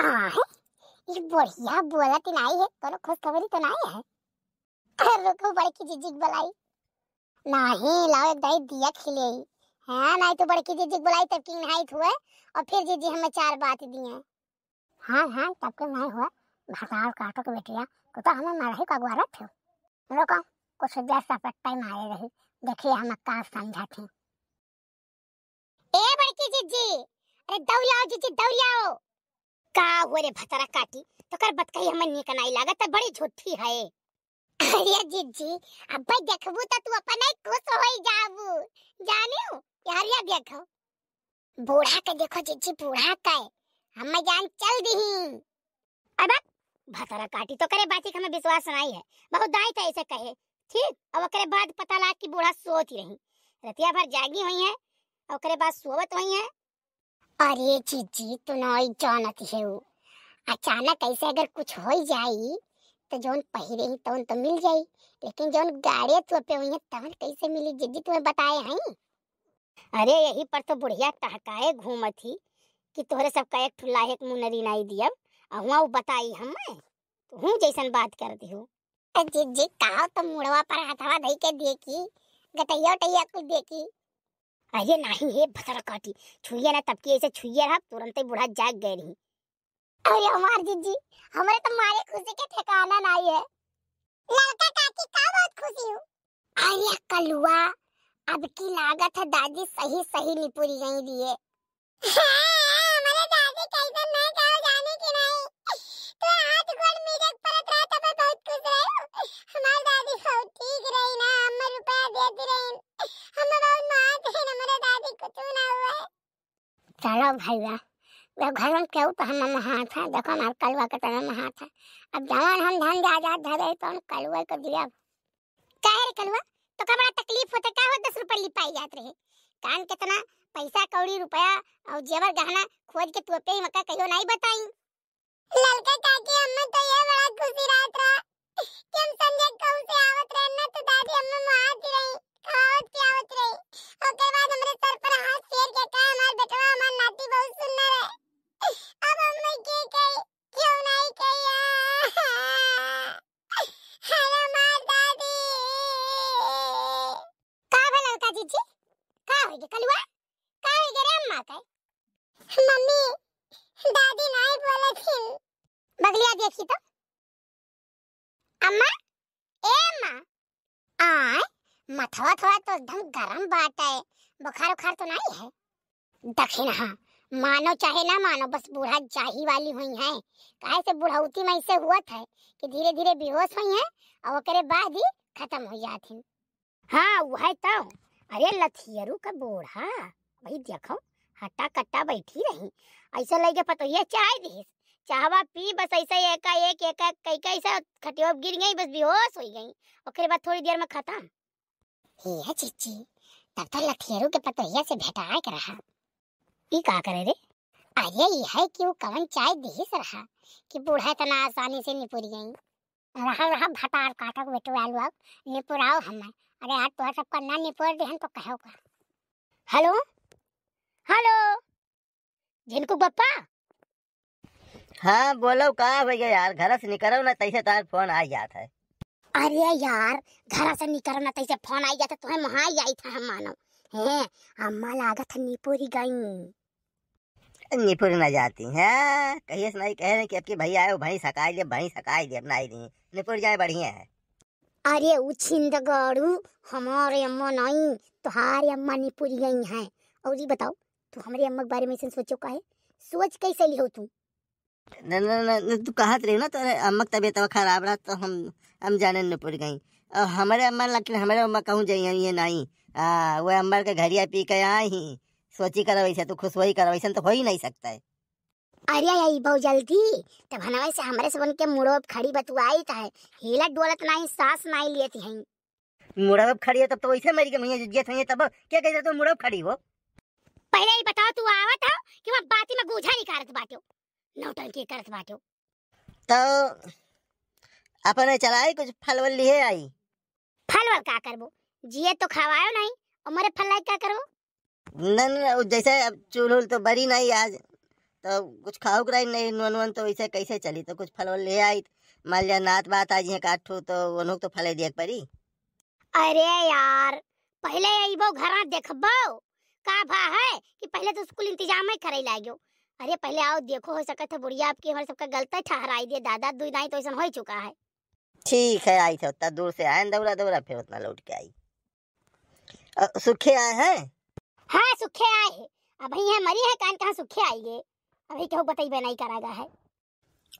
आहे ये बढ़िया बोला तीन आई है कोनो खुश खबरी तो नहीं है तो रुको बड़की जीजिक बुलाई नहीं लाओ एक दही दिया खिलाई हाँ नहीं तो बड़की जीजिक बुलाई तब की नहीं हुए और फिर जीजी हमें चार बात दिए हाँ हाँ तब के नहीं हुआ भगाओ काटो के बेटिया को तो हमें मारा ही कगवारा थे रुको कुछ देर सपट्टा ही मारे रही देखिए हम अक्का समझा थी ए बड़की जीजी अरे दौड़ियाओ जीजी दौड़ियाओ का हो रे भतरा काटी तो कर बत कही हमन निक नहीं लागत बड़ी झूठी है अरे जीजी अब भाई देखबू त तू अपन ही खुश होई जाबू जानियो यारिया देखो बूढ़ा के देखो जीजी बूढ़ा का है हम जान चल दी अब भतरा काटी तो करे बात हमें विश्वास नहीं है बहुत दाई तो ऐसे कहे ठीक अब करे बाद पता लाग कि बूढ़ा सोती रही रतिया भर जागी हुई है और करे बाद सोवत हुई है अरे चीची तो नई जानत है वो अचानक ऐसे अगर कुछ हो जाए तो जोन पहिरे ही तो उन तो मिल जाए लेकिन जोन गाड़े तो पे हुई तो कैसे मिली जिद्दी तुम्हें बताए हैं अरे यही पर तो बुढ़िया टहकाए घूमत ही कि तोहरे सब का एक ठुल्ला एक मुनरी नाई दियब अहुआ वो बताई हम तो हूँ जैसन बात कर दी हूँ जी कहा तो मुड़वा पर हथवा धई के देखी गटैया उटैया कुछ देखी अरे नहीं हे भतर काटी छुइया ना तब की ऐसे छुइया रहा तुरंत ही बूढ़ा जाग गए रही अरे उमार जीजी हमारे तो मारे खुशी के ठिकाना नहीं है लड़का काकी का बहुत खुशी हूँ अरे कलुआ अब की लागत है दादी सही सही निपुरी गई दिए हाँ, हमारे दादी कैसे मैं गांव जाने की नहीं तो हाथ गोड़ मेरे परत रहा तब बहुत खुश रही हमारी दादी सब ठीक रही ना अम्मा रुपया देती रही चलो भैया वह घर में केहू तो हम नहा था देखो हम कलुआ के तरह नहा था अब जवान हम धन जा जा धरे तो हम कलुआ को दिया कह रे कलुआ तो का बड़ा तकलीफ होते का हो दस रुपये लिपाई जात रहे कान कितना पैसा कौड़ी रुपया और जेवर गहना खोज के तू ही मक्का कहियो नहीं बताई ललका काकी अम्मा तो ये बड़ा खुशी रात रहा कि हम अम्मा ए अम्मा आय मथवा थोड़ा तो एकदम गरम बात है बुखार उखार तो नहीं है दखिन हाँ मानो चाहे ना मानो बस बूढ़ा जाही वाली हुई है काहे से बुढ़ौती में ऐसे हुआ था कि धीरे धीरे बेहोश हुई है और करे बाद ही खत्म हो जाती हाँ वह तो अरे लथियरू का बूढ़ा भाई देखो हटा कट्टा बैठी रही ऐसा लगे पतो ये चाय दीस चाहवा पी बस ऐसे एक एका एक एका कई कई सा खटियो गिर गई बस बेहोश हो गई ओकरे बाद थोड़ी देर में खत्म हे है चिच्ची तब तो लठियरू के पतोहिया से भेटाए के रहा ई का करे रे अरे ये है कि वो कवन चाय दिहिस रहा कि बूढ़ा तना आसानी से निपुर गई रहा रहा भटार काटक बेटो आलू अब निपुराओ हमें अरे यार तोहर सबका ना निपुर देहन तो कहो तो का हेलो हेलो जिनको बप्पा हाँ बोलो कहा भैया यार घर से निकलो ना तैसे तार तो फोन आ जाता है अरे यार घर से निकलो ना तैसे फोन आई जाता तुम्हें तो वहाँ आई था हम मानो है अम्मा लागत निपुरी गई निपुर न जाती है कहिए नहीं कह रहे कि आपके भैया आयो भाई हकाई लिए भाई हकाई लिए अपना आई नहीं निपुर जाए बढ़िया है अरे उछिंद छिंदगड़ू हमारे अम्मा नहीं तुम्हारे अम्मा निपुर गई है और जी बताओ तू हमारे अम्मा के बारे में सोचो का है सोच कैसे लियो तू तू कहत रही ना तोरे अम्मा तबियत खराब रहा तो हम हम जाने न पड़ गई और हमारे अम्मा लेकिन हमारे अम्मा कहूँ जाइए ये नहीं आ, वो अम्मा के घरिया पी के आई सोची कर वैसे तो खुश वही कर वैसे तो हो ही नहीं सकता है अरे यही बहुत जल्दी तब हनवा से हमारे सब उनके मुड़ोब खड़ी बतुआई था है हिला डोलत नहीं सांस नहीं लिए थी हैं मुड़ो खड़ी है तब तो वैसे मेरी के मैया जुजिए थे तब क्या रहे तो मुड़ोब खड़ी हो पहले ही बताओ तू आवत हो कि वह बाती में गूंझा निकारत बाटियो नौटंकी करत बाटे तो अपने चलाए कुछ फल वल लिए आई फल वल का करबो जिए तो खावायो नहीं और मरे फल लाई का करबो न न जैसे अब चूल तो बड़ी नहीं आज तो कुछ खाओ कर नहीं नोन वन तो ऐसे कैसे चली तो कुछ फल वल ले आई मान लिया नात बात आज है काठो तो उन्हों तो फले दिया परी अरे यार पहले अइबो घर देखबो का भा है कि पहले तो स्कूल इंतजाम ही करे लागो अरे पहले आओ देखो हो सकत है बुढ़िया आपकी हमारे सबका गलत ठहराई दिए दादा दुई दाई तो ऐसा हो चुका है ठीक है आई थे उतना दूर से आए दौड़ा दौड़ा फिर उतना लौट के आई सुखे आए हैं हाँ सुखे आए हैं अब है मरी है कान कहाँ सुखे आई है अभी क्यों बताइए नहीं करागा है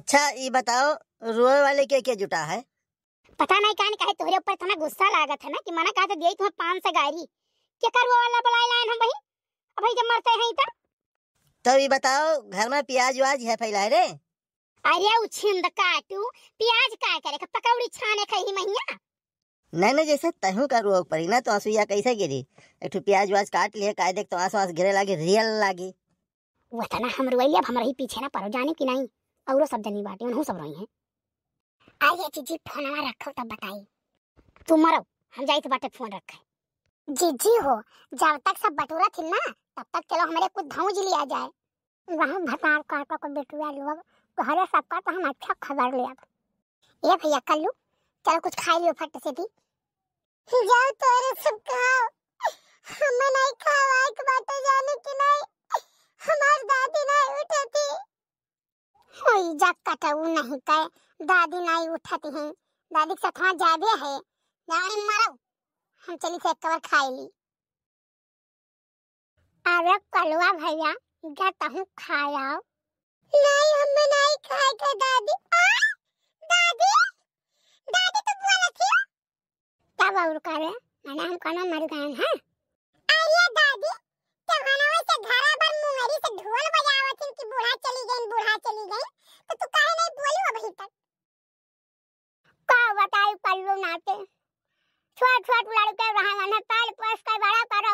अच्छा ये बताओ रोए वाले क्या क्या जुटा है पता नहीं कान कहे तोरे ऊपर इतना गुस्सा लागत है ना कि मना कहा था दिए तुम्हें पाँच सौ गाड़ी क्या करो वाला बुलाए लाए हम वही अभी जब मरते हैं तब तो ये बताओ घर में प्याज व्याज है फैलाए रे अरे उछिंद काटू प्याज का करे पकौड़ी छाने का ही मैया नहीं नहीं जैसे तहू का रोग पड़ी ना तो आंसू कैसे गिरी एक प्याज व्याज काट लिए काय देख तो आंसू आंस गिरे लागे रियल लागी वतना तो हम रोई अब हमरे पीछे ना पड़ो जाने की नहीं और सब जनी बाटे उन्हों सब रोई हैं आइए चीची ना रखो तब बताई तुम मरो हम जाई तो बाटे फोन रखे जी जी हो जब तक सब बटोरा थी ना तब तक चलो हमारे कुछ धौज लिया जाए वहाँ भटार काटो को बेटुआ लोग कहरे सबका तो हम अच्छा खबर ले अब ये भैया कर कल्लू चलो कुछ खा लियो फट से भी जाओ तो अरे सब खाओ हम नहीं खावा एक बात जाने की नहीं हमार दादी नहीं उठती होई जा कटऊ नहीं कहे दादी नहीं उठती हैं दादी के साथ जाबे है जाने मारो हम चली से एक कवर खाई ली अरे कलवा भैया जा तहु खा आओ नहीं हम नहीं खाए के दादी आ दादी दादी तो बोला थी क्या और कह रहे मैंने हम कहना मर गए हैं अरे दादी तो हना वैसे घरा पर मुंगरी से ढोल बजावा थी कि बूढ़ा चली गई बूढ़ा चली गई तो तू काहे नहीं बोलू अभी तक का बताई पल्लू नाते छोट छोट लड़के ना पाल पोस के बड़ा करो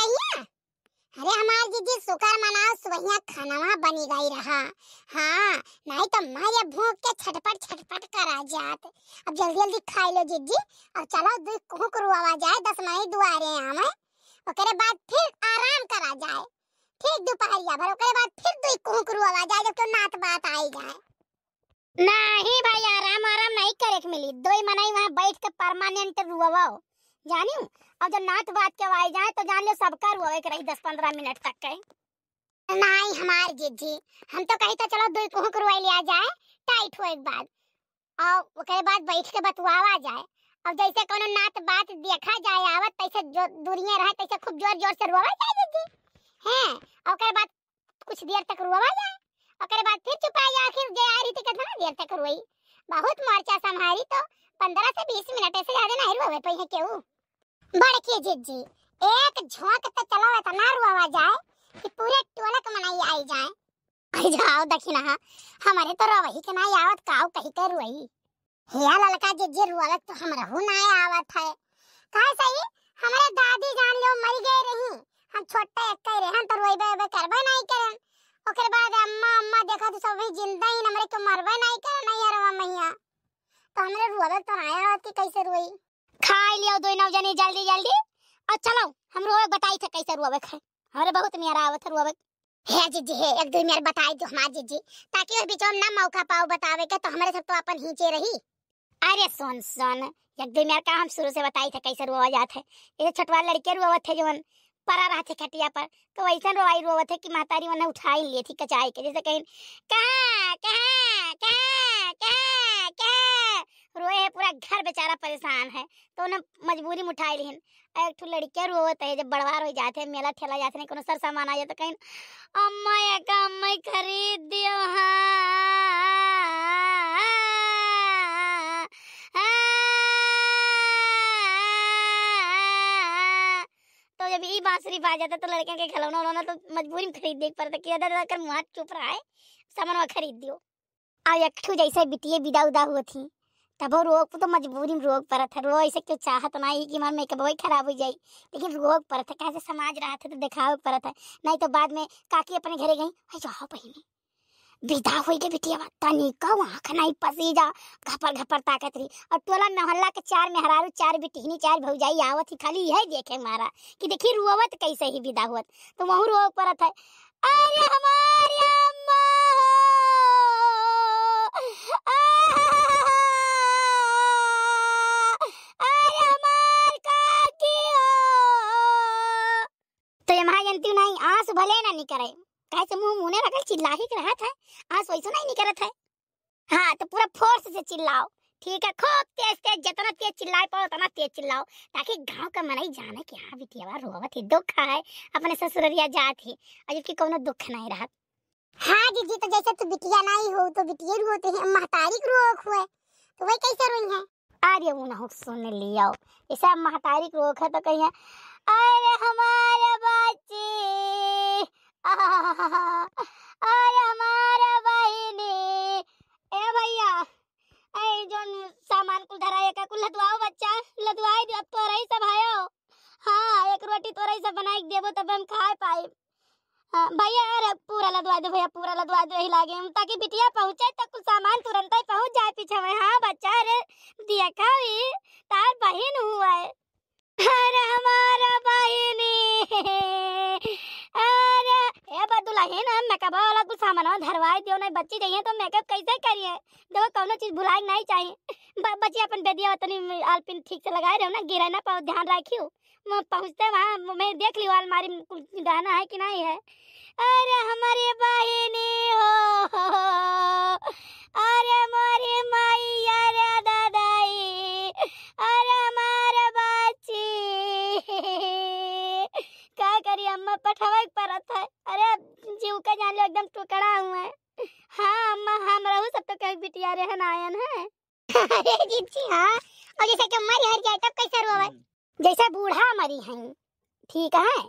कहिया अरे हमार जीजी सुकर मनाओ सुबहिया खानावा बनी गई रहा हाँ नहीं तो मैं ये भूख के छटपट छटपट कर आ जात अब जल्दी जल्दी खा लो जीजी और चलो भूख रुआवा जाए दस मई दुआरे आवे ओकरे बाद फिर आराम करा जाए ठीक दोपहरिया भर ओकरे बाद फिर दुई कुहक रुआवा जाए जब तो नात बात आई जाए नहीं भाई आराम आराम नहीं करे के मिली दोई मनाई वहां बैठ के परमानेंट रुआवा जानियो और जब नाथ बात के वाई जाए तो जान लो सबका रुआवे रही दस पंद्रह मिनट तक के नहीं हमार जीजी हम तो कही तो चलो दुई कोह करवाई लिया जाए टाइट हो एक बार और ओकरे बाद बैठ के बतवावा जाए अब जैसे कोनो नात बात देखा जाए आवत तैसे जो दूरियां रहे तैसे खूब जोर जोर से रोवा जाए जीजी हैं और ओकरे बाद कुछ देर तक रोवा जाए ओकरे बाद फिर छुपाई जा आखिर जे आ रही थी कितना देर तक रोई बहुत मोर्चा संभारी तो 15 से 20 मिनट ऐसे ज्यादा नहीं रोवे पई है केहू बड़की जिज्जी एक झोंक तो चलो इतना रुआवा जाए कि पूरे टोलक मनाई आई जाए आई जाओ दखिना हा। हमारे तो रवही के ना आवत काव कही कर रुई हिया ललका जिज्जी रुआलक तो हम रहू ना आवत है काय सही हमारे दादी जान लो मर गए रही हम छोटे एक कह रहे रहन तो रोई बे करबे नहीं करन ओकर बाद अम्मा अम्मा देखा तो सब भी जिंदा ही न मरे तो मरबे नहीं करन नहीं हरवा मैया तो हमरे रुआलक तो ना आवत कि कैसे रोई खाई लियो दो नौ जने जल्दी जल्दी और चलो हम रोवे बताई थे कैसे रोवे खाए हमारे बहुत मेरा आवत रोवे हे जीजी हे एक दो मेरे बताई दो हमार जीजी ताकि और बीचो ना मौका पाओ बतावे के तो हमारे सब तो अपन हीचे रही अरे सुन सुन एक दो मेरे का हम शुरू से बताई थे कैसे रोवा जात है ये छोटवा लड़के रोवत थे जवन परा रहा थे खटिया पर तो वैसा रोवाई रोवत थे कि महतारी उन्हें उठाई लिए थी कचाई के जैसे कहीं कहा कहा कहा कहा रोए है पूरा घर बेचारा परेशान है तो उन्हें मजबूरी में उठाए लिहन एक ठो लड़किया रोवत है जब बड़वार हो जाते हैं मेला ठेला जाते हैं कोनो सर सामान आ जाते तो कहीं अम्मा एक अम्मा खरीद दियो हाँ तो जब ई बांसुरी पा जाता तो लड़के के खिलौना उलौना तो मजबूरी में खरीद देख पड़ता कि अदर कर मुँह चुप रहा है सामान वहाँ खरीद दियो आ एक जैसे बिटिए विदा उदा हुआ थी तब रोग तो मजबूरी में रोग पड़ा था रो ऐसे क्यों चाहत ना ही कि हमारा मेकअप वही खराब हो जाए लेकिन रोग पड़ा था कैसे समाज रहा था तो दिखावे पड़ा था नहीं तो बाद में काकी अपने घरे गई अरे जाओ बहनी विदा हुई गई बिटिया तनिका नहीं पसी जा घपर घपर ताकत रही और टोला मोहल्ला के चार मेहरारू चार बिटिनी चार भौजाई आवत ही खाली यही देखे मारा कि देखिए रुआवत कैसे ही विदा हुआ तो वहाँ रो पड़त है अरे हमारे भले ना निकरे काहे से मुंह मुने रखल चिल्ला ही रहा था आज वैसे नहीं निकरत है हां तो पूरा फोर्स से चिल्लाओ ठीक है खूब तेज तेज जितना तेज चिल्लाए पाओ उतना तेज चिल्लाओ ताकि गांव का मनई जाने कि हाँ बिटियावा रोवत ही दुख है अपने ससुररिया जात ही आज की कोनो दुख नहीं रहत हाँ दीदी तो जैसे तू बिटिया नहीं हो तो बिटिया होते हैं महतारी रोक हुए तो वही कैसे रोई है अरे उन्होंने सुन लियो ऐसा महतारी रोक है तो कहीं अरे हमारा बच्ची अरे हमारा बहनी ए भैया ए जोन सामान कुल धराए का कुल लदवाओ बच्चा लदवाई दे अब तोरई सब आयो हाँ एक रोटी तोरई सब बनाई देबो तब हम खा पाए हाँ, भैया अरे पूरा लदवा दो भैया पूरा लदवा दो यही लागे ताकि बिटिया पहुंचे तक कुल सामान बच्ची है तो मेकअप कैसे करिए देखो कौनो चीज भुलाए नहीं चाहिए बच्ची अपन बेदिया उतनी आलपिन ठीक से लगाए रहो ना गिरा ना पाओ ध्यान रखियो पहुँचते वहाँ मैं देख लियो अलमारी में कुछ गहना है कि नहीं है अरे हमारे हो, हो हाँ और जैसे कि मरी हर जाए तब कैसे रोवत हम्म। जैसे बूढ़ा मरी हई ठीक है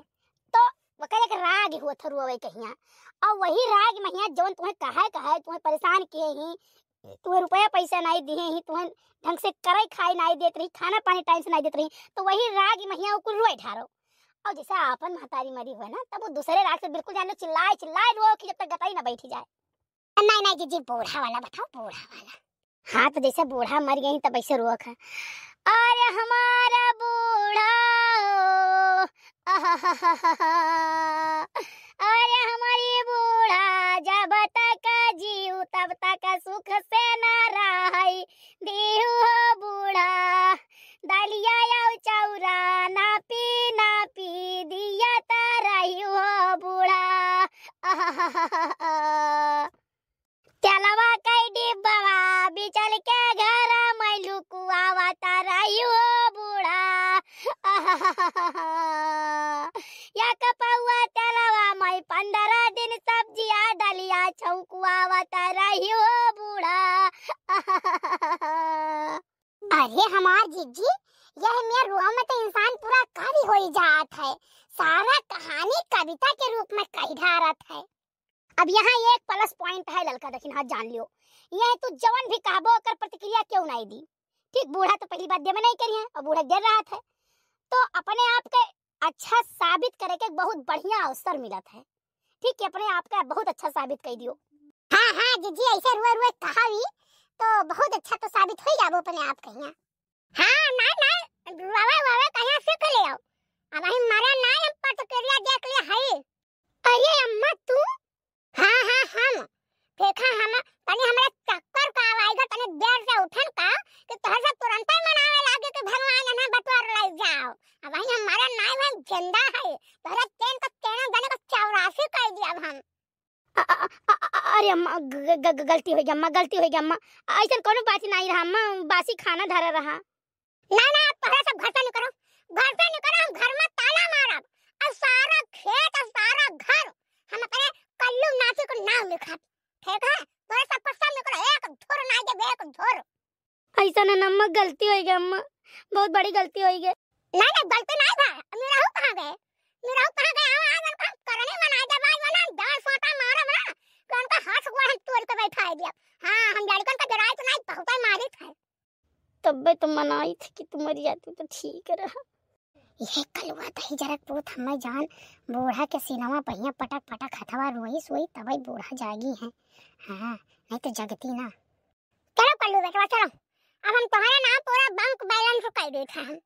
तो वकर एक राग होत तो रोवे कहिया हाँ। और वही राग महिया जौन तुम्हें कहे कहे तुम्हें परेशान किए ही तुम्हें रुपया पैसा नहीं दिए ही तुम्हें ढंग से करे खाए नहीं देत रही खाना पानी टाइम से नहीं देत रही तो वही राग महिया को रोए ढारो और जैसे आपन महतारी मरी हुआ ना तब वो दूसरे राग से बिल्कुल जान लो चिल्लाए चिल्लाए रो कि जब तक गटाई ना बैठी जाए नहीं नहीं जी जी बूढ़ा वाला बताओ बूढ़ा वाला हाँ तो जैसे बूढ़ा मर गई तब ऐसे रोक खा अरे हमारा बूढ़ा अरे हमारी बूढ़ा जब तक जीव तब तक छौकुआवत रहियो बूढ़ा अरे हमार जिज्जी यह मेरे रूह में तो इंसान पूरा कवि हो जात है सारा कहानी कविता के रूप में कही धारत है अब यहाँ एक प्लस पॉइंट है ललका दक्षिण हाथ जान लियो यह तू जवन भी कहबो कर प्रतिक्रिया क्यों नहीं दी ठीक बूढ़ा तो पहली बात में नहीं करी है और बूढ़ा गिर रहा था तो अपने आप के अच्छा साबित करे के बहुत बढ़िया अवसर मिलत है ठीक है अपने आप का बहुत अच्छा साबित कर दियो हाँ हाँ जीजी ऐसे रुए रुए कहा भी तो बहुत अच्छा तो साबित हो जाबो अपने आप कहिया हाँ ना ना रुआवा रुआवा कहिया सीख ले आओ अब हम मारा ना हम पर तो करिया देख ले है अरे अम्मा तू हाँ हाँ हम देखा हम तने हमरा चक्कर का आएगा तने देर से उठन का कि तोहर से तुरंत ही मनावे लागे कि भगवान ना बटवार लाग जाओ अब हम हमारा ना भाई जिंदा है तोहरा अरे अम्मा गलती हो गया अम्मा गलती हो गया अम्मा ऐसा कोनो बात नहीं रहा अम्मा बासी खाना धरा रहा ना ना आप पहले सब घर पे निकलो घर पे निकलो हम घर में ताला मारब और सारा खेत और सारा घर हम अपने कल्लू नाचे को नाम लिखा ठीक है तोरे सब पर सब निकलो एक धुर ना दे एक धुर ऐसा ना अम्मा गलती हो गया अम्मा बहुत बड़ी गलती हो गई ना ना गलती नहीं था मेरा हूं कहां गए तब्बे तो मनाई थी कि तुम मर जाती तो ठीक रहा यह कल बात है जरकपूत हमें जान बूढ़ा के सिनेमा पहिया पटक पटक हथवा रोई सोई तबई बूढ़ा जागी है हाँ नहीं तो जगती ना चलो पल्लू बेटवा चलो अब हम तुम्हारा नाम पूरा बैंक बैलेंस कर देते हैं